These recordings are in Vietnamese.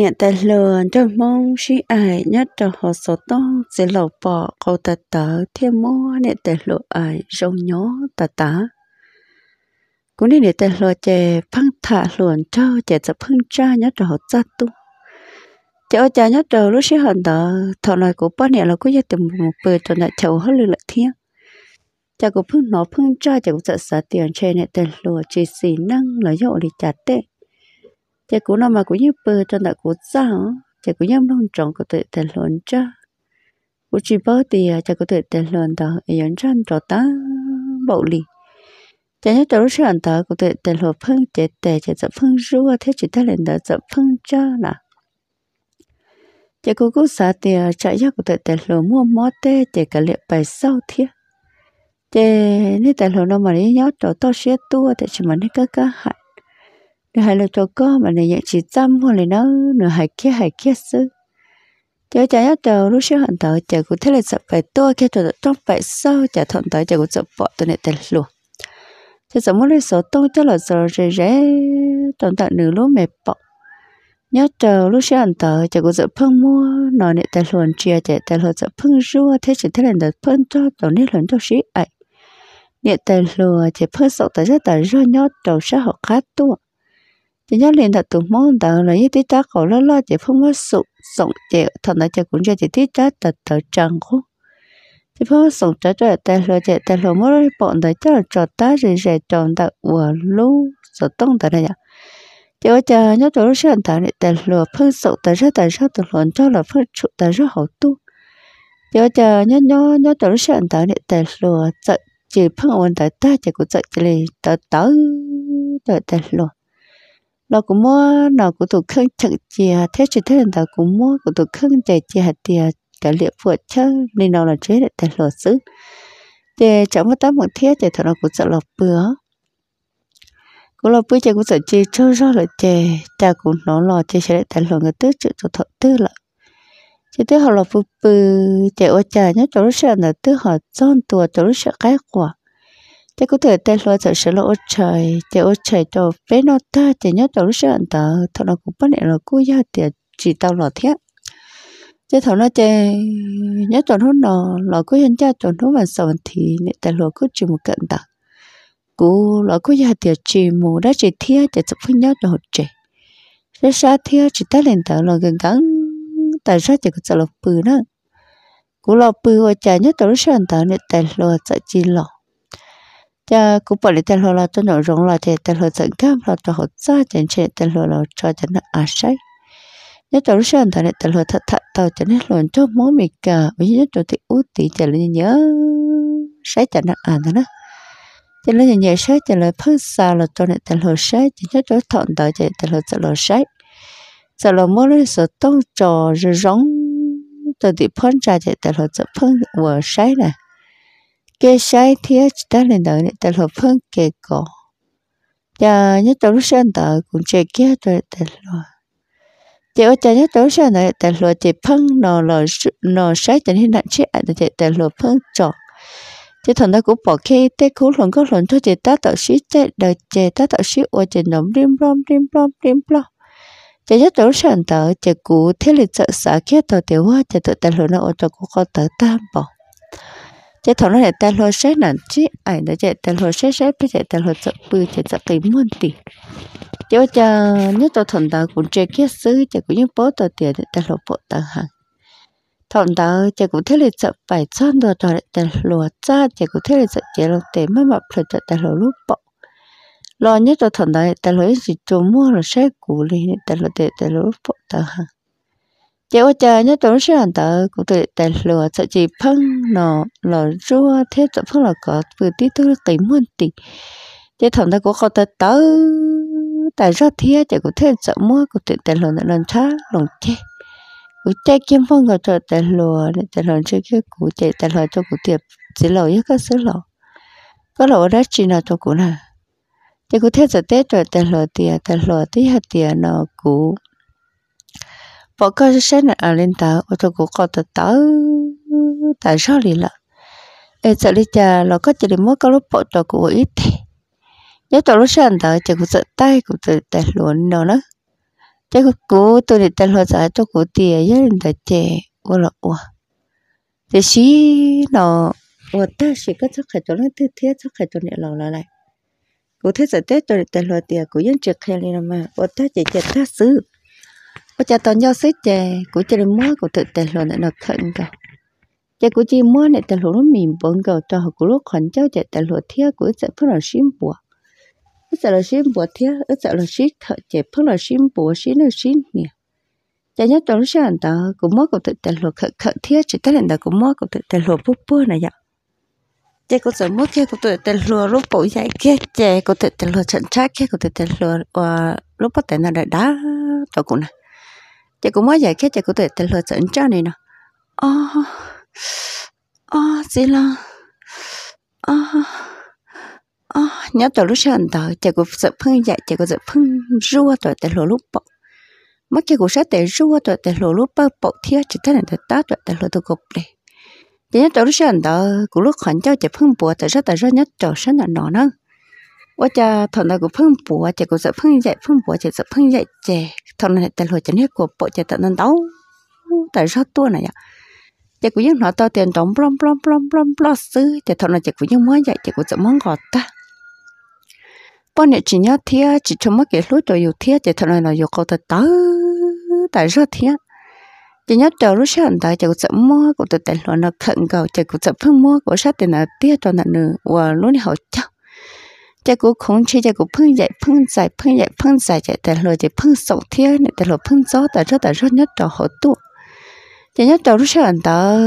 nhận tài lừa cho mong sĩ ải nhất cho họ số to sẽ lẩu bỏ câu ta tớ thêm mô nhận tài lừa ải rong nhó ta tả cũng đi nhận tài lừa chè phăng thả luồn cho chè sẽ phăng cha nhất cho họ ra tu chè ở cha nhất rồi lúc sẽ hận tớ thọ nói của ba nhận là có gia tìm một bề cho lại chầu hết lưu lại thiên chà cũng phăng nó phăng cha chè cũng sợ sợ tiền che nhận tài lừa chỉ xì năng là dậu để chặt tệ chả cô nó mà cú như bơ trong đại cô sao chả cô nhâm nông trồng có thể thể lớn cho, cô chỉ bơ thì à, chả có thể thể lớn đó ở yên chân trọ ta bậu lì chả nhớ trâu sơn đó có thể thể lớn phân chả tệ chả chả phân rúa à, thế chỉ ta lên đó chả phân chứ là chả cú cú sa thì à, chả nhớ có thể thể lớn mua mót tê chả cả liệu bài sau thiệt chả nên thể lớn nào mà nhớ cho to xe tua thì chỉ mà nên các cái hại nửa hai lục cho có mà này nhận chỉ tâm hoặc là nó nửa hai kia hai kia sư chớ chả nhớ tàu lúc xưa hận tàu chả cũng thấy là sợ phải to kia tàu trong phải sau chả thọn tàu chả cũng sợ bỏ tàu này tàu lùa chả sợ muốn lấy số tông cho là sợ rề rẽ tàu tàu nửa lúc mệt bỏ nhớ tàu lúc xưa hận tàu chả cũng sợ phăng mua nọ này tàu luồn chia chả tàu luồn sợ phăng rua thế chỉ thấy là tàu phăng cho tàu này luồn cho sĩ ấy nhẹ tàu lùa chả phăng sợ tàu rất tàu rơi nhớ tàu sẽ học khá tuột chỉ nhớ liền thật tụi món tờ là những tí tác cổ lo lo chỉ phong mất sụn sụng chỉ thật là chỉ cũng cho chỉ tí tác thật tờ trăng khu chỉ phong mất sụng trái trái tè lo chạy tè lo mất bọn tờ cho trò tá gì gì tròn tờ ủa lu sợ tông tờ này chỉ có chờ nhớ tụi nó sẽ thằng này tè lo phong sụn tờ rất tờ rất tụi lo cho là phong trụ tờ sao hậu tu chỉ có chờ nhớ nhớ nhớ tụi nó sẽ thằng này tè lo chỉ phong ổn tờ ta chỉ cũng chỉ lì tờ tớ tờ tè lo nó cũng mua nó cũng tụ khương chữ chìa thế chỉ thế là cũng mua cũng tụ khương chè chìa hạt à, cả liệu vượt chứ nên nó là chế để thật lột xứ chè chẳng mất tám một thiết chè thằng nó cũng sợ lọc bữa cũng lọc bữa chè cũng sợ chè cho ra là chè cha cũng nó lò chè sẽ để thật lột người tứ chữ cho thọ tư là chè tứ họ là phụ bự chè ô trà nhớ cho nó sẽ là tứ họ son tua cho nó sẽ cái quả thế có thể tên lo sợ sẽ lo ốt trời chờ ốt trời cho bé nó ta chỉ nhớ tao lúc sợ anh ta thằng nó cũng bắt là cú gia thì chỉ tao lo thiết chứ thằng nó chơi nhớ tuần hôm nọ lo cứ hiện ra tuần hôm mà sờn thì nè tại lo cứ chỉ một cận ta cú lo cứ gia thì chỉ một đó chỉ thiết chỉ chụp phim nhớ đồ trẻ thế sao thiết chỉ ta lên tao lo gần gắng tại sao chỉ có sợ lo bự nữa cú lo bự ở chả nhớ tao lúc sợ anh ta nè tại lo sợ chỉ lo cho cũng bỏ lại tên hồ là tôi nổi rộng là thế tên hồ dẫn cam là tôi hồ ra trên trên tên hồ là cho tên nó à say nhớ tôi lúc sáng thằng này tên hồ thật thật tàu cho nên luôn cho mỗi mình cả bây giờ tôi thì út tí chờ lên nhớ say tên nó à nữa cho nên nhớ say tên là phân xa là tôi này tên hồ say cho nên tôi thọn tới cho tên hồ tên hồ say giờ là mỗi lúc sợ tông trò rồi rong tôi thì phân ra cho tên hồ sợ phân vừa say này cái sai thiết ta lên đợi này ta lột phân kề cổ giờ nhớ tàu lúc sáng tờ cũng chơi kia tôi ta lo, chị ở chơi nhớ tàu lúc sáng này ta lo chị phân nò lo nò sai chị hiện đại chị ạ chị ta lo phân cho, chị thằng ta cũng bỏ khi tê cú lộn có lộn thôi chị ta tạo sĩ chạy đợi chị ta tạo sĩ ở chị nóng rim rom rim rom rim rom chị nhớ tàu lúc sáng tờ chị cú thế lịch sợ sợ kia tàu tiểu hoa chị tự ta lo nó ở trong cũng có tới tam bỏ chế thằng nó để tay lô xét nè chứ ảnh đã chạy tay lô xét xét bây chạy tay lô sợ bự chạy sợ tỉ muôn tỉ chế cho giờ nhớ tao thằng tao cũng chơi kia xứ chạy cũng những bố tổ tiền để tay lô bộ tao hàng thằng tao chạy cũng thế là sợ phải chọn đồ cho để tay lô cha chạy cũng thế là sợ chạy lô tỉ mất mặt phải chạy tay lô lúc bộ lo nhất tao thằng tao tay lô gì cho mua là xét cũ lên tay lô để tay lô lúc bộ tao hàng chế ô chờ nhớ trốn sẽ làm tớ cũng tự tài lửa sợ chỉ phân nó nó rua thế sợ phân là có vừa tí tư kỷ muôn tỷ chế thầm ta cũng không tờ tớ tại rất thia chế cũng thế sợ mua cũng tự tài lửa lần thá lòng che cũng che kim phong ngờ cho tài lửa để tài lửa chơi cái cũng chế tài lửa cho cũng tiệp chỉ lầu với các sứ lầu có lầu đó chỉ là cho cũng nè chế cũng thế sợ tết rồi tài lửa tiền tài lửa tí hạt tiền nó cũng 我个是生日二零的，我就过过的到大少里了。哎，这里家老个这里么个路跑到过一点，要到路上的，结果这带过的带轮到了，结果过到的带路在到过的，有人在接我了我，这是老我大学个这开到了，这天这开到你老了来，我这在带到的带路的，我用这开了嘛，我大姐姐大叔。bây giờ tao nhớ xích chè của chè mua của tự tè lồn nó thận cả chè của chè mua này tè nó mềm bông cả cho họ của lúc khẩn cho chè tè lồn thiếu, của chè phun là sim bùa chè là sim bùa thiếc chè là xích thợ chè phun là xin bùa xin là xin nè chè nhớ trong sản ta của mua của tự tè lồn khẩn, khợ thiếc chỉ tất là ta của mua của tự tè lồn bút bút này vậy chè có thể mua kia của tự tên lừa lúc bổ dạy kia chè của tự tên lừa trận trái kia của tự tên lừa ờ, lúc bắt tên nào đại đá tao cũng này chị cũng mới dạy khi chị cũng thể thể lừa dẫn cho này nè ô ô gì là ô ờ, ô ờ, nhớ tuổi lúc sáng tờ chị cũng sợ phun dạy chị cũng sợ phun rua tuổi thể lừa lúc bọc mất chị cũng sẽ thể rua tuổi thể lừa lúc bọc bọc thiếu chị thấy là thật ta tờ thể lừa tụ cục đi chị nhớ tuổi lúc sáng tờ cũng lúc khoảng cho chị phun bùa tờ rất tờ rất nhớ tờ sáng là nọ nữa 我家同那个碰布啊，结果是碰一碰布，就是碰一节。thằng này tại hồi chẳng hết của bộ chạy tận tàu ừ, tại sao tua này ạ chạy của những nó to tiền tổng plom plom plom plom plom xứ chạy thằng này chạy của những mới vậy chạy của những món gọt ta bọn này chỉ nhớ thia chỉ cho mấy cái lối đồ yêu thia chạy thằng này là yêu cầu tới tới tại sao thia chỉ nhớ đầu lúc sáng tại chạy của những mua của tự tại lo nó khẩn cầu chạy của những phương mua của sát tiền là tia cho nó nữa và lúc này họ chắc 这个空气，这个喷热喷在喷热喷在这，但落就喷少天，但落喷早，但热但热热到好多。这热到是人到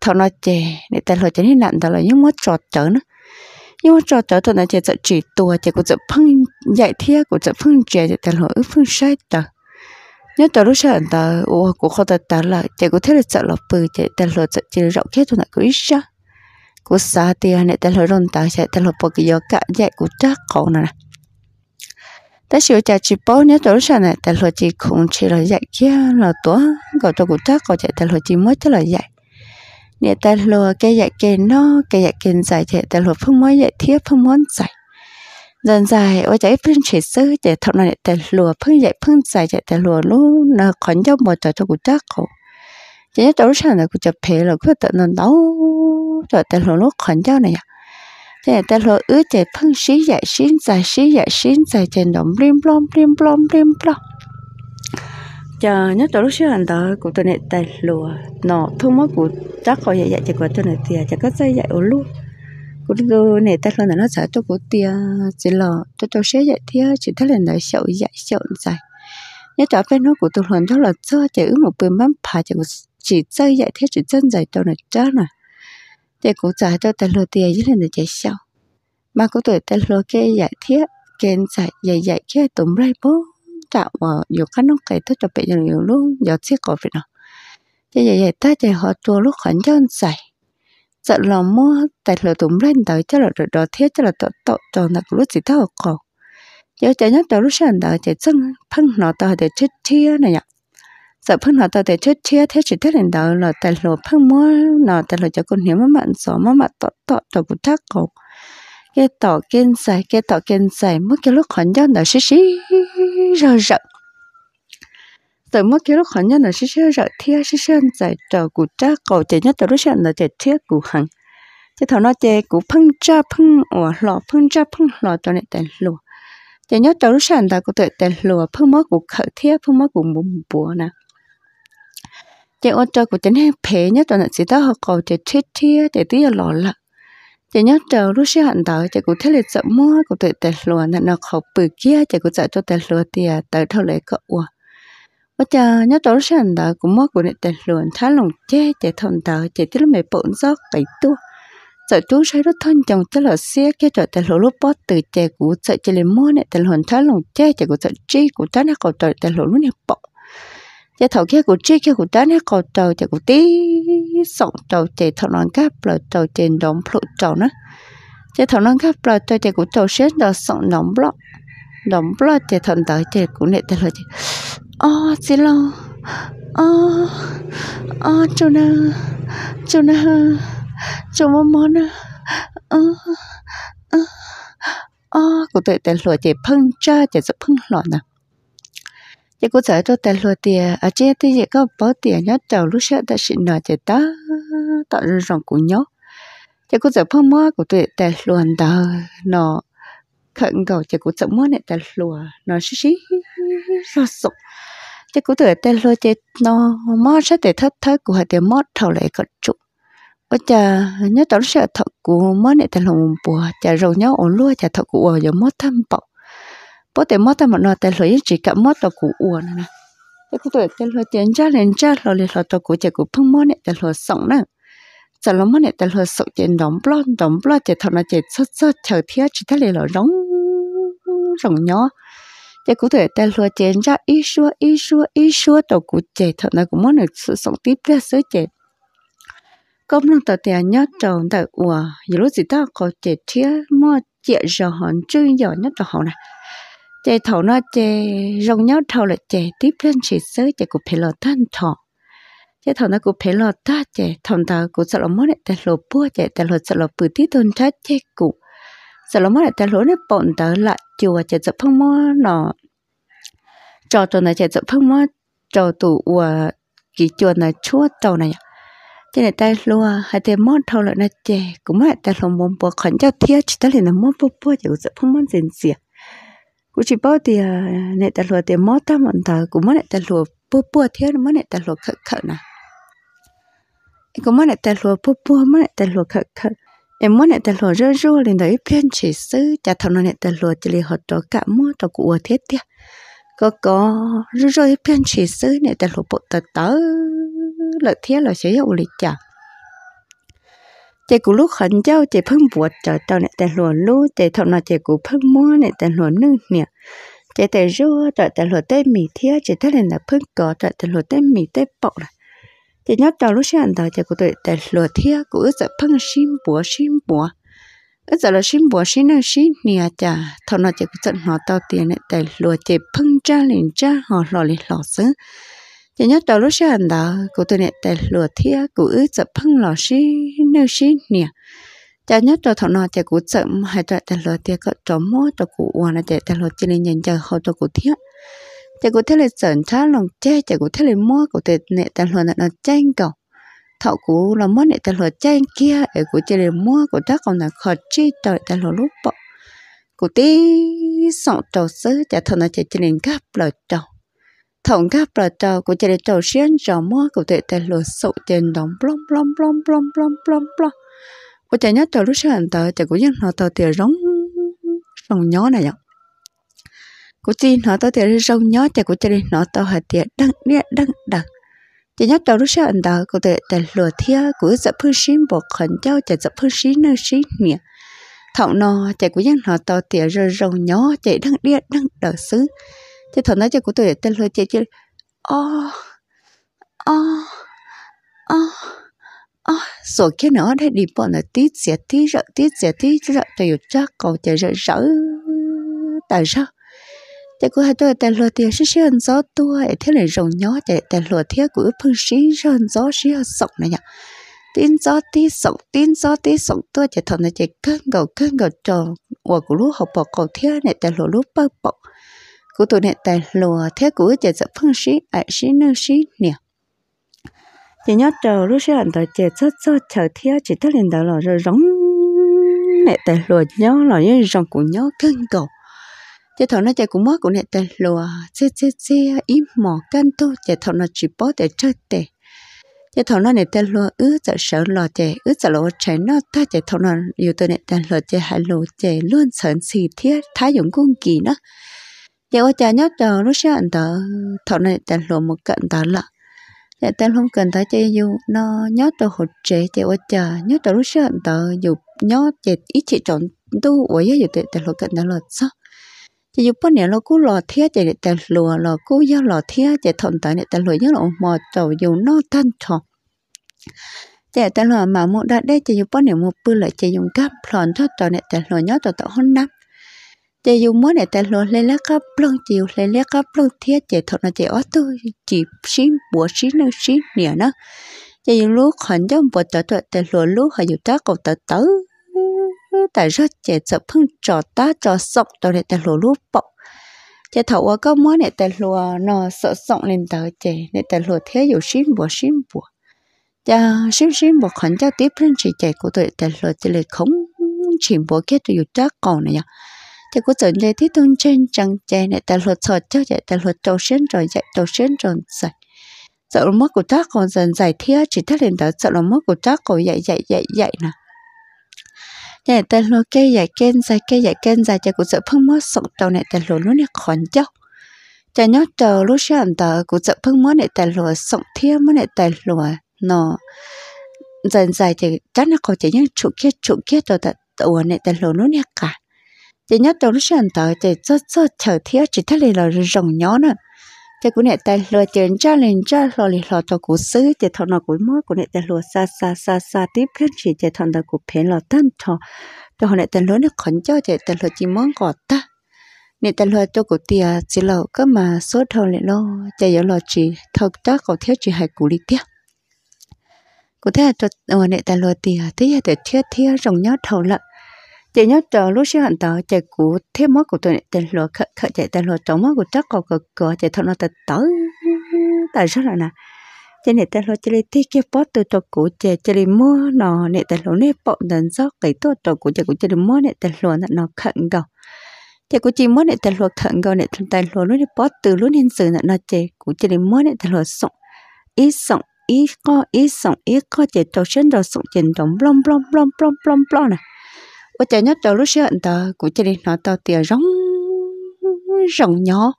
头那这，但落这里难到了，因为找着呢，因为找着到那这就只多，这个就喷热天，个就喷热，但落喷晒的。nhớ tao lúc sáng tao ô cũng không tao tao là chạy cũng thấy là sợ lọc bự chạy tao lo chạy chạy rộng kia tao lại cứ ít กูสาเตียเนี่ยแต่เราร่นตาใช้แต่เราปกยกะแยกกูจักของนะ ta chịu trả chỉ bao nhiêu tuổi sao này ta lo chỉ không chỉ là dạy kia là tuổi gọi tôi cũng chắc gọi chạy ta lo chỉ mới tới là dạy nè ta lo cái dạy kia nó cái dạy kia dạy chạy ta lo không mới dạy thiết không muốn dạy dần dài ở chạy phân chỉ sư chạy thọ này ta lo phân dạy phân dạy chạy ta lo luôn là còn cho một trò tôi cũng chắc không chỉ tôi sáng là cứ chụp phê rồi, cứ tự nằm đấu rồi tự lỗ lỗ khẩn cho này thế tự lỗ ứ chạy thân xí dạy xín dài xí dạy xín dài chạy động blim blom blim blom blim blom chờ nhất chỗ lúc sáng đó cụ tự này tự lúa, nọ thu mất cụ chắc khỏi dạy dạy chạy qua chỗ này thì chắc có dây dạy ổ luôn cụ tự này tự này nó sẽ chỗ cụ tia chỉ là chỗ tôi sẽ dạy thì chỉ thấy là nó sợ dạy sợ dài nhớ trở về nó của tôi hoàn cho là cho chạy ứng một bên bấm phá chạy chỉ chơi dạy thế chỉ chân dạy tao là chớ nè để cũng giải tao tao lừa tiền với lần chạy sau mà có tuổi tao lừa cái dạy thế kén dạy dạy dạy cái tụm rai bố tạo mà ờ, nhiều khả năng cái tất cho bị nhiều nhiều luôn giờ sẽ có phải nào thế dạy dạy ta dạy họ chùa lúc khẩn chân dạy sợ là mua tại lừa tụm rai tới cho là rồi đó thế cho là tội tội cho là lúc gì tao còn giờ chạy nhất đầu lúc sáng đầu chạy chân phăng nó tao để chết chia này nhở sợ phương nó tao để chết chia thế chỉ thế lần đầu là tại lộ phương mua nó tại lộ cho con hiểu mất mạng gió mất mạng tọt tọt tọt cũng thác cổ cái tọt kiên dài cái tọt kiên dài mất cái lúc khẩn cho nó xí xí rờ rợ từ mất cái lúc khẩn cho nó xí xí rợ thia xí xí anh dài tọt cũng thác cổ chỉ nhất tao lúc xí nó chỉ thia cũng hằng chỉ thằng nó chơi cũng phăng cha phăng ủa lọ phăng cha phăng lọ tao này tại lộ chỉ nhất tao lúc xí nó cũng tự tại lộ phăng mất cũng khởi thia phăng mất cũng bùn bùa nè chị ô cho của chính hàng phê nhất tuần chị ta học cầu chị chết thia chị tí lò lạ chị nhớ chờ lúc xí hận tới chị cũng thấy lịch sợ mua cũng tự tệ lùa nên nó học bự kia chị cũng dạy cho tệ lùa tiền à, tới thâu lấy cậu ua bây giờ nhớ tới lúc xí hận tới cũng mua của nệ tệ lùa thá lòng che chị thon tới chị tí lúc mày bổn gió bảy tua sợ chú say rất thân chồng tức là xe kia chợ tệ lùa lúc bót từ chị cũng sợ chị lấy mua này tệ lùa thái lòng che chị cũng sợ chi cũng chắc nó còn tệ lùa lúc này bọng giờ thầu kia của chi kia của tớ này cầu tàu thì của tí sọng tàu thì thầu non cáp là tàu thì đóng phụ tàu nữa giờ thầu non cáp là tàu thì của tàu xét đó sọng đóng block đóng block thì thầu tới thì của nệ thì rồi thì ô xin lỗi ô ô chú na chú na chú mò mò na ô ô ô của tệ tệ lụa thì phăng cha thì rất phăng lọt nào giờ cô sợ cho tài lùa tiền ở trên thì giờ có bỏ tiền nhất trầu lúc sẽ đã xịn nọ chạy ta tạo ra dòng của nhóc giờ cô sợ phong mua của tuổi tài lùa đó nó khẩn cầu giờ cô sợ mua này tài lùa nó xí xí rồi sụp giờ cô tụi tài lùa chạy nó mua sẽ để thất thất của họ tiền mót thầu lại cật trụ bây giờ nhất tạo lúc sẽ thật của mua này tài lùa bùa giờ rồi nhớ ổn luôn giờ thật của giờ mót thâm bọc bố để mất mà nó để lấy chỉ cả mất là cũ uổng nè cái cụ tuổi để lấy tiền ra lên ra rồi lấy là tôi cũ chỉ cũ phong mất nè để lấy sống nè giờ nó mất nè để lấy sống tiền đóng blog đóng blog chỉ thằng nó chỉ sơ sơ chờ thiết chỉ thấy lấy là rong rong nhỏ để cụ thể ta lừa chén ra ít xua ít xua ít xua tổ cụ chè thật là cũng muốn được sự sống tiếp ra sứ chè công năng tàu tiền nhớ trồng tại ủa giờ lúc gì ta có chè thiết mua chè rồi hòn chơi giờ nhất là hòn này จเถาน้าเจรงเน่าเถาละเจติเพื่อนฉีเสื้อเจกุเพลอท่านทอเจเถาน้ากุเพลอท่าเจทอำตากุสลอมอนเนตหลบปัวเจแต่หลบสลบปืนที่ทนชัดเจกุสลอมอนเนตหลบเนปนเตอละจัวเจจะพังมอนจอตัวน่ะเจจะพังมอจอตัวกี่จวนน่ะชั่วจัวน่ะเจเนตลัวหาเตมอนเท่าละนะเจกุไม่แต่สมบมติขันเจ้าเทียชิตาเลยนะมอนปุ๊บปว๊บเจกูจะพังมอนเสียนเสีย u chỉ bảo thì nè ta lo thì mót ta mọn thở cũng mót nè ta lùa bùa bùa thế mót nè ta lo khờ khờ nè cũng mót nè ta lo bùa bùa mót nè ta lo khờ khờ em mót nè ta lo rơ rơ lên đấy bên chỉ sư cha thằng nó nè ta lo chỉ li họ cho cả mót cho cụ thế tiếc có có rơ rơ bên chỉ sư nè ta lo bộ tờ tớ lợi thế là sẽ yêu lịch chả chị cũng lúc khẩn cháu chị phân buộc cho cho này tên lúa lú chị thọ nó chị cũng phân mua này tên lúa nương nè chị tên rúa cho tên lúa tên mì thía chị thấy là phân cỏ cho tên lúa tên mì tên bọc này chị nhớ cho lúc sáng đầu chị cũng tự tên lúa thía cũng ước phân sim bùa sim bùa ước giờ là sim bùa sim nương sim nè chả thọ nó chị cũng giận họ tao tiền này tên lúa chị phân cha liền cha họ lò liền lò xứ nhớ nhất đầu lúc sáng đó cụ tôi nè tại lửa thia cụ ứ chập phăng lò xí nêu xí nè cha nhất đầu thọ nọ thì cụ chậm hai tại tại lửa thia có trống mó cho cụ uo là tại tại lửa thia nên nhận chờ họ cho cụ thia cha cụ thế là sờn trá lòng che cha cụ thế là mua, cụ tệ nè tại lửa nè nó tranh cầu thọ cụ là mó nè tại lửa tranh kia ở cụ chơi là mua, cụ chắc còn là khó chi trời tại lửa lúc bọ cụ tí sọ trầu sứ cha thằng nọ cha chơi lên gấp lời trầu thằng gấp là trò của chị để xuyên trò mua của tệ tệ lột sụ trên đóng blom blom blom blom blom blom blom của chị nhớ tàu lúc sáng tàu chị cũng những nó tàu tiền rong rong nhó này nhở của chị nó tàu tiền rong nhó chị của chị nó tàu hạt tiền đăng đĩa đăng đăng chị nhớ tàu lúc sáng tàu của tệ tệ lột thia của dập phương xin bộ khẩn cho chị dập phương xin nơi xin nhỉ thằng nó chị của những nó tờ tiền rong nhó chị đăng đĩa đăng đờ xứ thế thằng nó cho cụ tôi để tên lôi chơi chơi ô ô ô ô rồi cái nữa đây đi bọn nó tít sẽ tí rợ tít sẽ tí rợ trời chắc còn chơi rợ rỡ tại sao thế cô hai tôi tên lừa tiền sẽ xí hơn gió tôi, thế này rồng nhó chạy tên lừa thế của phương xí hơn gió xí hơn sọc này nhỉ tin gió tí sọc tin gió tí sọc tôi chạy thằng này chạy cơn gầu cơn gầu tròn của của lúc học bọc cầu thế này tên lừa lúa bơ bọc cú tụi nè tài lùa thế cú chạy sợ phân sĩ ở sĩ nương sĩ nè chỉ nhớ chờ lúc sẽ hẳn tới chạy rất cho chờ theo chỉ tất lên đầu lò rồi rống nè tài lùa nhớ lò như rồng của nhớ cân cầu chỉ thằng nó chạy cũng mất cũng nè tài lùa chê chê chê im mỏ cân tu chỉ thằng nó chỉ bó để chơi tệ chỉ thằng nó nè tài lùa ứ sợ sợ lò chạy ứ sợ lò chạy nó ta chỉ thằng nó yêu tôi nè tài lùa chạy hai lùa chạy luôn sờn xì thiết thái dụng cung kỳ nó giờ dạ, qua chả nhớ chờ lúc sáng anh tớ thợ này ta lộ một cận ta lợ giờ ta không cần tớ chơi dù nó nhớ tớ hột trẻ giờ dạ, qua chả nhớ chờ lúc sáng anh tớ dù nhớ giờ ít chị chọn tu ủa dù ta tớ lộ cận ta lợ sao chỉ dạ, dù bữa nè lo cứ lò thía chỉ để ta lùa lò cứ do lò thía chỉ thon tại để tờ lùa nhớ lò mò trầu dù nó tan tròn chỉ tờ lùa mà mua đã đây chỉ dù bữa nè mua bự lại chỉ dùng cáp lòn cho trò để tờ lùa nhớ trò tờ hôn nắp chị dùng món này tại lô lên lá cá plong chiều lên lá cá plong thiết chị thật là chị ở tu chị xin bùa xin nữa xin nữa. nó chị dùng lúc hẳn trong bộ tớ tớ tại lô lúc hẳn dùng tớ cầu tớ tớ tại sao chị sợ phưng trò ta trò sọc tớ lại tại lô lúc bọc chị thấu ở cái món này tại lô nó sợ sọc lên tớ chị nên tại lô thế dùng xin bùa xin bùa cha xin xin bùa hẳn cho tiếp lên chị chạy của tớ tại lô chị lại không chỉ bùa kết tớ dùng tớ cầu này nhá thì cô chuẩn dạy thích tung trên chẳng chạy này ta lột sọt cho chạy ta lột trâu xuyên rồi chạy trâu xuyên rồi dạy sợ mất của ta còn dần giải thiết chỉ thắt lên đó sợ mất của ta còn dạy dạy dạy dạy nè này ta lô cây dạy kênh dạy cây dạy kênh dài chạy của sợ phương mất sọc tàu này ta lô nó nè khỏn chốc cho nhớ chờ lúc xuyên tàu của sợ phương mất này ta lô sọc thiết mất này ta lô nó dần dài thì chắc là có chỉ những chủ kia chủ kia rồi ta tàu này ta lô nó nè cả chỉ nhớ trong lúc sáng tới chỉ cho cho chờ thiết chỉ thấy là rồng nhó nữa chỉ cũng này ta lừa tiền cha lên cha lo lì lo cho cụ xứ chỉ thọ nó cũng mới cũng nè tay lừa xa xa xa xa tiếp hết chỉ chỉ thằng nó cũng phải lo tan cho, cho họ nè ta lừa nó khẩn cho chỉ ta lừa chỉ món gọt ta nè ta lừa cho cụ tia chỉ lo cái mà số thọ lại lo chỉ giờ lo chỉ thọ ta cậu thiết chỉ hai cụ đi tiếp cụ thế cho nè ta lừa tia thế giờ để thiết thiết rồng nhó thầu lận chỉ nhớ trở lúc xíu hẳn tớ chạy cú thế mất của tôi tên lúa khởi khởi chạy tên lúa trống mất của chắc cầu cửa cửa chạy thọ nó tớ tớ tại sao là nè chỉ này tên lúa chỉ đi thế kia bớt từ trọc cú chạy chỉ lấy mua nó này tên lúa nè bọn đàn gió cái tôi trọc cú chạy cú chỉ lấy mua nè tên lúa nó khẩn gầu chạy cú chỉ mua nè tên lúa khẩn này thằng tên lúa lúc nè bớt từ lúc nè sự nó chạy cú chỉ lấy mua này tên lúa sọng ít sọng ít co ít sọng ít co chạy trọc chân rồi sọng chạy trống blom blom blom blom blom blom nè chạy nhất tàu lúc xưa anh ta cũng chạy đi nó tàu tiền rong rong nhỏ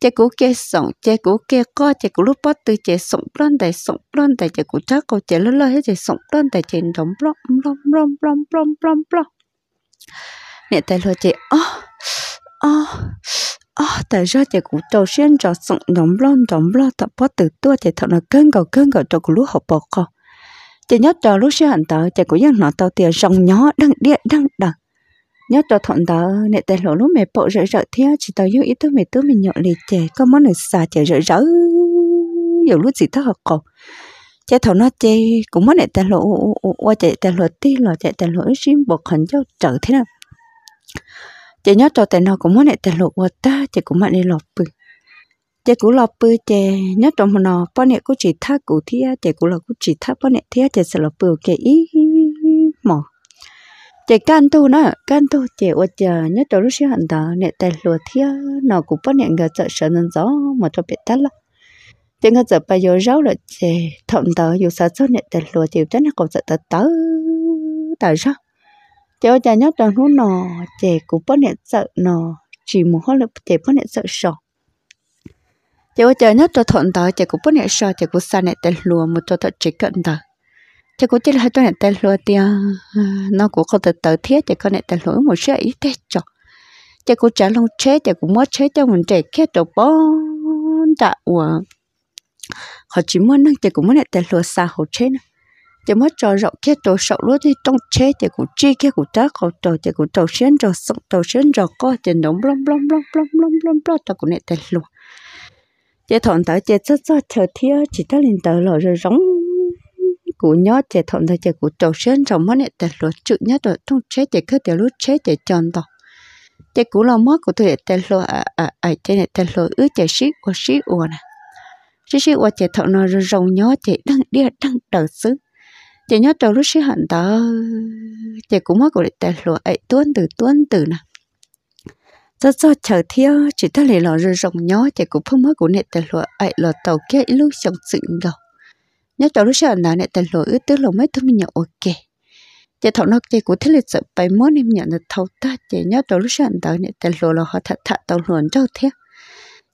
chạy cũ kia sống chạy cũ kia co chạy cũ lúc bắt từ chạy sống lon đại sống lon đại chạy cũ chắc cậu chạy lớn lớn hết chạy sống lon đại chạy đóng lom lom lom lom lom lom lom nè tại lo chạy ó ó ó tại sao chạy cũ tàu xuyên trò sống đóng lon đóng lon tập bắt từ tua chạy thằng nào cơn gạo cơn gạo tàu cũ lúc học bọc co chỉ nhớ cho lúc xưa hẳn tớ chỉ có những nó tàu tiền rồng nhỏ đăng điện đăng đằng nhớ cho thuận tớ nệ tay lỗ lúc mẹ bộ rỡ rỡ thế chỉ tao yêu ý tớ mẹ tớ mình nhọ lì chè có món này xà chè rỡ rỡ nhiều lúc gì tớ học cổ chè thầu nó chè cũng món này tay lỗ qua chè tay lỗ tí lò chè tay lỗ xin bộ hẳn cho trở thế nào chỉ nhớ cho tay nó cũng món này tay lỗ qua ta chỉ cũng mặn đi lọp bự chị cũng lọp bự chị nhớ trong nó bọn nè cũng chỉ thác cụ thia chị cũng là cũng chỉ thác bọn nè thia chị sẽ lọp bự chị ý mỏ chị can tu nữa can tu chị ở chờ nhớ trong lúc xí hận đó nè tài lùa thia nó cũng bọn nè ngờ sợ sợ nên gió mà cho biết tắt là chị ngờ sợ bây giờ rau là chị thậm tờ dù sợ sợ nè tài lùa chịu chắc là còn sợ tớ tớ tại sao chị ở chờ nhớ trong lúc nó chị cũng bọn nè sợ nó chỉ một hơn là chị bọn nè sợ sợ chỉ có chơi nó cho thuận đó chỉ có bốn này sau chỉ có xa này tên lúa một cho thật chỉ cận tới chỉ có chỉ là cho này tên lúa thì à, nó cũng không thể tới thiết chỉ có này tên lúa một số ít thế cho chỉ có trả lông chết chỉ có mất chết cho mình trẻ kia đồ bón đã uổng họ chỉ muốn nâng chỉ cũng muốn này tên lúa xa họ chết chỉ muốn cho rộng kia đồ sậu luôn thì trong chết chỉ cũng chi kia cũng ta họ đồ chỉ cũng đầu xuyên rồi sông đầu xuyên rồi có chỉ nóng blom blom blom blom blom blom blom ta cũng này tên lúa chế thọn tớ chế cho cho chờ thia chỉ ta lên tớ lò rồi giống cú nhó chế thọn tớ chế cú trầu sen rồng mất này tớ lúa chữ nhá rồi trong chế chế cứ tớ lúa chế chế tròn tỏ chế cú lò mất của tôi tớ tớ lúa à à à chế này tớ lúa ứ chế xí ua xí ua nè xí xí ua chế thọn nó rồi giống nhó chế đang đi đang đỡ xứ chế nhó trầu lúa xí hẳn tớ chế cú mất của tớ lúa ấy tuôn từ tuôn từ nè cho cho chờ theo chỉ ta lấy lò rồi rồng nhỏ chỉ cũng phong mất của nệ tài lụa ấy lò tàu kia lúc sống sự ngầu nhớ cháu lúc sáng nào nệ tài lụa ước tức lòng mấy thứ mình nhận ok chỉ thọ nó chỉ cũng thế là sợ bảy món em nhận được thầu ta chỉ nhớ cháu lúc sáng nào nệ tài lụa là họ thật thật tàu luồn cho thế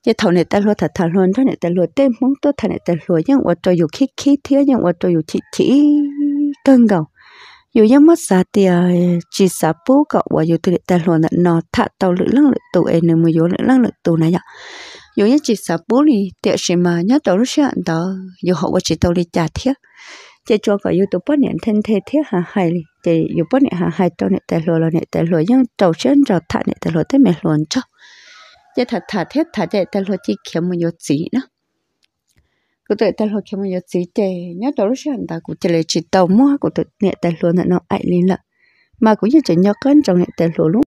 chỉ thọ nệ tài lụa thật thật luồn cho nệ tài lụa tên món tôi thật nệ tài lụa nhưng mà tôi dù khí khí thế nhưng mà tôi dù chỉ chỉ cơn ngầu อยู่ยังมัดสาเตียจีสาปูก็ว่าอยู่ตุลิตาหลวนนอถ้าเตาหรือลังหรือตัวเองหนึ่งมืออยู่หรือลังหรือตัวนั่นอย่างอยู่ยังจีสาปูนี่เตียชิมาเนี่ยตัวรู้เชื่อต่ออยู่หกว่าจีตัวลิจ่าเทียจะจวก็อยู่ตัวป้อนเนี่ยเทนเทเทียหาหายเลยจะอยู่ป้อนเนี่ยหาหายตัวเนี่ยแต่หลวนเราเนี่ยแต่หลวนยังเจ้าเชื่อเจ้าถ้าเนี่ยแต่หลวนแต่ไม่หลวนเจ้าจะถัดถัดเทียถัดใจแต่หลวนจีเขียวมืออยู่จีเนาะ cụ tự ta lo kêu mà nhớ chỉ trẻ nhớ đó lúc anh ta cụ chỉ lấy chỉ tàu mua cụ tự nhẹ ta luôn là nó ai lên lợ mà cũng như chỉ nhớ cân trong nhẹ ta luôn